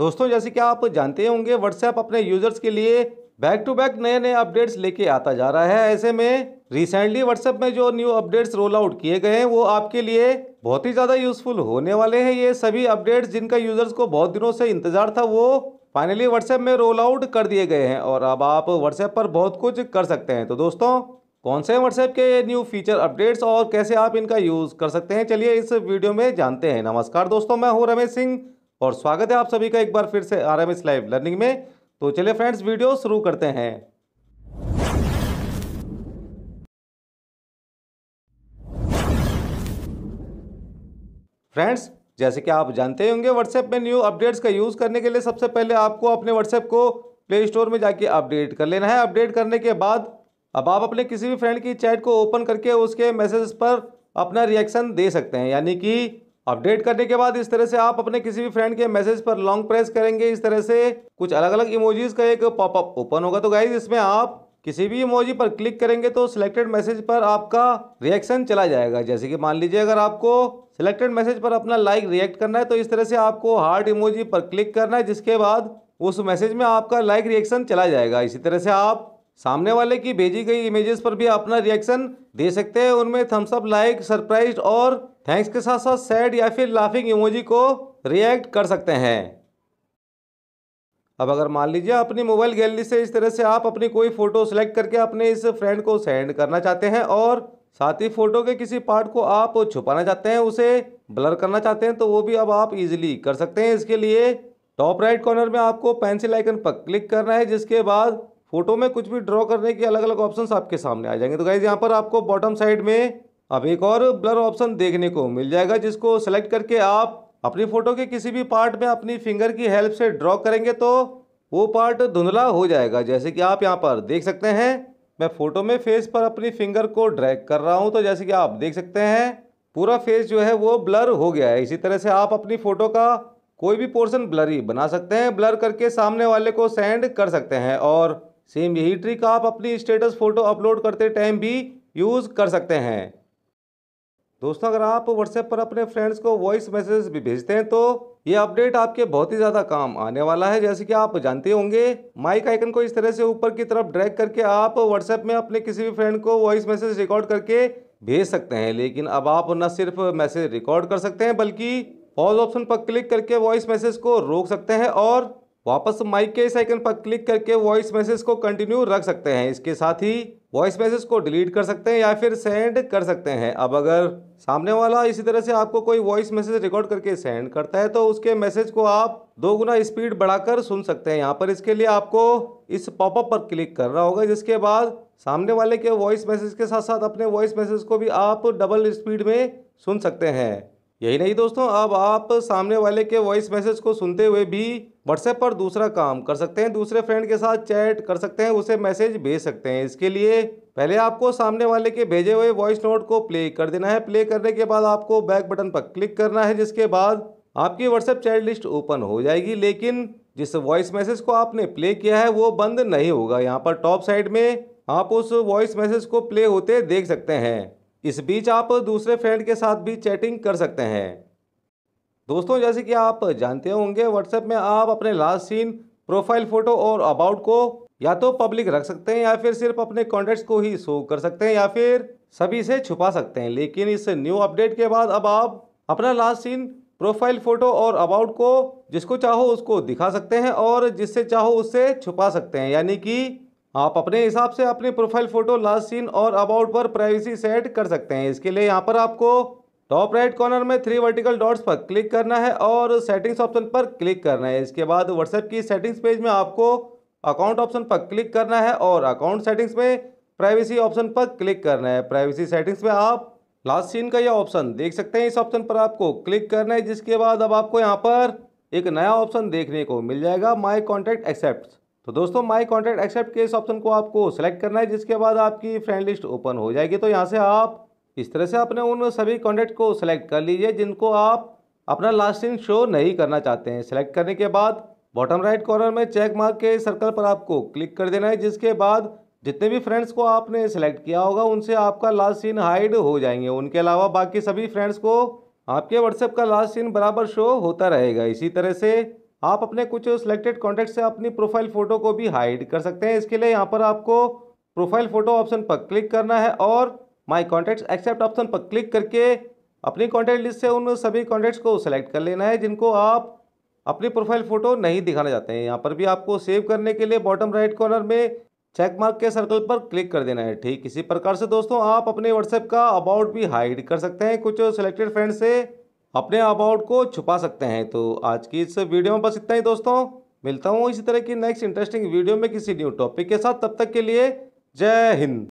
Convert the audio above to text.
दोस्तों जैसे कि आप जानते होंगे व्हाट्सएप अपने यूज़र्स के लिए बैक टू बैक नए नए अपडेट्स लेके आता जा रहा है ऐसे में रिसेंटली व्हाट्सएप में जो न्यू अपडेट्स रोल आउट किए गए हैं वो आपके लिए बहुत ही ज़्यादा यूज़फुल होने वाले हैं ये सभी अपडेट्स जिनका यूज़र्स को बहुत दिनों से इंतज़ार था वो फाइनली व्हाट्सएप में रोल आउट कर दिए गए हैं और अब आप व्हाट्सएप पर बहुत कुछ कर सकते हैं तो दोस्तों कौन से व्हाट्सएप के न्यू फीचर अपडेट्स और कैसे आप इनका यूज़ कर सकते हैं चलिए इस वीडियो में जानते हैं नमस्कार दोस्तों मैं हूँ रमेश सिंह और स्वागत है आप सभी का एक बार फिर से R M S live learning में तो चलिए फ्रेंड्स वीडियो शुरू करते हैं फ्रेंड्स जैसे कि आप जानते ही होंगे व्हाट्सएप में न्यू अपडेट्स का यूज़ करने के लिए सबसे पहले आपको अपने व्हाट्सएप को प्ले स्टोर में जाके अपडेट कर लेना है अपडेट करने के बाद अब आप अपने किसी भी फ्रेंड की चैट को ओपन करके उसके मैसेज पर अपना रिएक्शन दे सकते हैं यानी कि अपडेट करने के बाद इस तरह से आप अपने किसी भी फ्रेंड के मैसेज पर लॉन्ग प्रेस करेंगे इस तरह से कुछ अलग अलग इमोजीज का एक पॉपअप ओपन होगा तो गाइज इसमें आप किसी भी इमोजी पर क्लिक करेंगे तो सिलेक्टेड मैसेज पर आपका रिएक्शन चला जाएगा जैसे कि मान लीजिए अगर आपको सिलेक्टेड मैसेज पर अपना लाइक रिएक्ट करना है तो इस तरह से आपको हार्ट इमोजी पर क्लिक करना है जिसके बाद उस मैसेज में आपका लाइक रिएक्शन चला जाएगा इसी तरह से आप सामने वाले की भेजी गई इमेजेस पर भी अपना रिएक्शन दे सकते हैं उनमें थम्सअप लाइक सरप्राइज और थैंक्स के साथ साथ सैड या फिर लाफिंग इमोजी को रिएक्ट कर सकते हैं अब अगर मान लीजिए अपनी मोबाइल गैलरी से इस तरह से आप अपनी कोई फ़ोटो सेलेक्ट करके अपने इस फ्रेंड को सेंड करना चाहते हैं और साथ ही फ़ोटो के किसी पार्ट को आप छुपाना चाहते हैं उसे ब्लर करना चाहते हैं तो वो भी अब आप इजीली कर सकते हैं इसके लिए टॉप राइट कॉर्नर में आपको पेंसिल आइकन पर क्लिक करना है जिसके बाद फोटो में कुछ भी ड्रॉ करने के अलग अलग ऑप्शन आपके सामने आ जाएंगे तो गाइज यहाँ पर आपको बॉटम साइड में अब एक और ब्लर ऑप्शन देखने को मिल जाएगा जिसको सेलेक्ट करके आप अपनी फ़ोटो के किसी भी पार्ट में अपनी फिंगर की हेल्प से ड्रॉ करेंगे तो वो पार्ट धुंधला हो जाएगा जैसे कि आप यहाँ पर देख सकते हैं मैं फ़ोटो में फेस पर अपनी फिंगर को ड्रैग कर रहा हूँ तो जैसे कि आप देख सकते हैं पूरा फेस जो है वो ब्लर हो गया है इसी तरह से आप अपनी फ़ोटो का कोई भी पोर्शन ब्लरी बना सकते हैं ब्लर करके सामने वाले को सेंड कर सकते हैं और सेम यही ट्रिक आप अपनी स्टेटस फोटो अपलोड करते टाइम भी यूज़ कर सकते हैं दोस्तों अगर आप व्हाट्सएप पर अपने फ्रेंड्स को वॉइस मैसेज भी भेजते हैं तो ये अपडेट आपके बहुत ही ज़्यादा काम आने वाला है जैसे कि आप जानते होंगे माइक आइकन को इस तरह से ऊपर की तरफ ड्रैग करके आप व्हाट्सएप में अपने किसी भी फ्रेंड को वॉइस मैसेज रिकॉर्ड करके भेज सकते हैं लेकिन अब आप न सिर्फ मैसेज रिकॉर्ड कर सकते हैं बल्कि पॉज ऑप्शन पर क्लिक करके वॉइस मैसेज को रोक सकते हैं और वापस माइक के इस आइकन पर क्लिक करके वॉइस मैसेज को कंटिन्यू रख सकते हैं इसके साथ ही वॉइस मैसेज को डिलीट कर सकते हैं या फिर सेंड कर सकते हैं अब अगर सामने वाला इसी तरह से आपको कोई वॉइस मैसेज रिकॉर्ड करके सेंड करता है तो उसके मैसेज को आप दो गुना स्पीड बढ़ाकर सुन सकते हैं यहाँ पर इसके लिए आपको इस पॉपअप पर क्लिक करना होगा जिसके बाद सामने वाले के वॉइस मैसेज के साथ साथ अपने वॉइस मैसेज को भी आप डबल स्पीड में सुन सकते हैं यही नहीं दोस्तों अब आप सामने वाले के वॉइस मैसेज को सुनते हुए भी व्हाट्सएप पर दूसरा काम कर सकते हैं दूसरे फ्रेंड के साथ चैट कर सकते हैं उसे मैसेज भेज सकते हैं इसके लिए पहले आपको सामने वाले के भेजे हुए वॉइस नोट को प्ले कर देना है प्ले करने के बाद आपको बैक बटन पर क्लिक करना है जिसके बाद आपकी व्हाट्सएप चैट लिस्ट ओपन हो जाएगी लेकिन जिस वॉइस मैसेज को आपने प्ले किया है वो बंद नहीं होगा यहाँ पर टॉप साइड में आप उस वॉइस मैसेज को प्ले होते देख सकते हैं इस बीच आप दूसरे फ्रेंड के साथ भी चैटिंग कर सकते हैं दोस्तों जैसे कि आप जानते होंगे व्हाट्सएप में आप अपने लास्ट सीन प्रोफाइल फ़ोटो और अबाउट को या तो पब्लिक रख सकते हैं या फिर सिर्फ अपने कॉन्टेक्ट्स को ही शो कर सकते हैं या फिर सभी से छुपा सकते हैं लेकिन इस न्यू अपडेट के बाद अब आप अपना लास्ट सीन प्रोफाइल फ़ोटो और अबाउट को जिसको चाहो उसको दिखा सकते हैं और जिससे चाहो उससे छुपा सकते हैं यानी कि आप अपने हिसाब से अपनी प्रोफाइल फ़ोटो लास्ट सीन और अबाउट पर प्राइवेसी सेट कर सकते हैं इसके लिए यहाँ पर आपको टॉप राइट कॉर्नर में थ्री वर्टिकल डॉट्स पर क्लिक करना है और सेटिंग्स ऑप्शन पर क्लिक करना है इसके बाद व्हाट्सएप की सेटिंग्स पेज में आपको अकाउंट ऑप्शन पर क्लिक करना है और अकाउंट सेटिंग्स में प्राइवेसी ऑप्शन पर क्लिक करना है प्राइवेसी सेटिंग्स में आप लास्ट सीन का यह ऑप्शन देख सकते हैं इस ऑप्शन पर आपको क्लिक करना है जिसके बाद अब आपको यहाँ पर एक नया ऑप्शन देखने को मिल जाएगा माई कॉन्टैक्ट एक्सेप्ट तो दोस्तों माई कॉन्टैक्ट एक्सेप्ट के इस ऑप्शन को आपको सेलेक्ट करना है जिसके बाद आपकी फ्रेंड लिस्ट ओपन हो जाएगी तो यहाँ से आप इस तरह से अपने उन सभी कॉन्टैक्ट को सेलेक्ट कर लीजिए जिनको आप अपना लास्ट सीन शो नहीं करना चाहते हैं सेलेक्ट करने के बाद बॉटम राइट कॉर्नर में चेक मार्क के सर्कल पर आपको क्लिक कर देना है जिसके बाद जितने भी फ्रेंड्स को आपने सेलेक्ट किया होगा उनसे आपका लास्ट सीन हाइड हो जाएंगे उनके अलावा बाकी सभी फ्रेंड्स को आपके व्हाट्सएप का लास्ट सीन बराबर शो होता रहेगा इसी तरह से आप अपने कुछ सिलेक्टेड कॉन्टैक्ट से अपनी प्रोफाइल फ़ोटो को भी हाइड कर सकते हैं इसके लिए यहाँ पर आपको प्रोफाइल फ़ोटो ऑप्शन पर क्लिक करना है और माई कॉन्टैक्ट्स एक्सेप्ट ऑप्शन पर क्लिक करके अपनी कॉन्टैक्ट लिस्ट से उन सभी कॉन्टैक्ट्स को सेलेक्ट कर लेना है जिनको आप अपनी प्रोफाइल फ़ोटो नहीं दिखाना चाहते हैं यहाँ पर भी आपको सेव करने के लिए बॉटम राइट कॉर्नर में चेक मार्क के सर्कल पर क्लिक कर देना है ठीक इसी प्रकार से दोस्तों आप अपने व्हाट्सएप का अबाउट भी हाइड कर सकते हैं कुछ सिलेक्टेड फ्रेंड से अपने अबाउट को छुपा सकते हैं तो आज की इस वीडियो में बस इतना ही दोस्तों मिलता हूँ इसी तरह की नेक्स्ट इंटरेस्टिंग वीडियो में किसी न्यू टॉपिक के साथ तब तक के लिए जय हिंद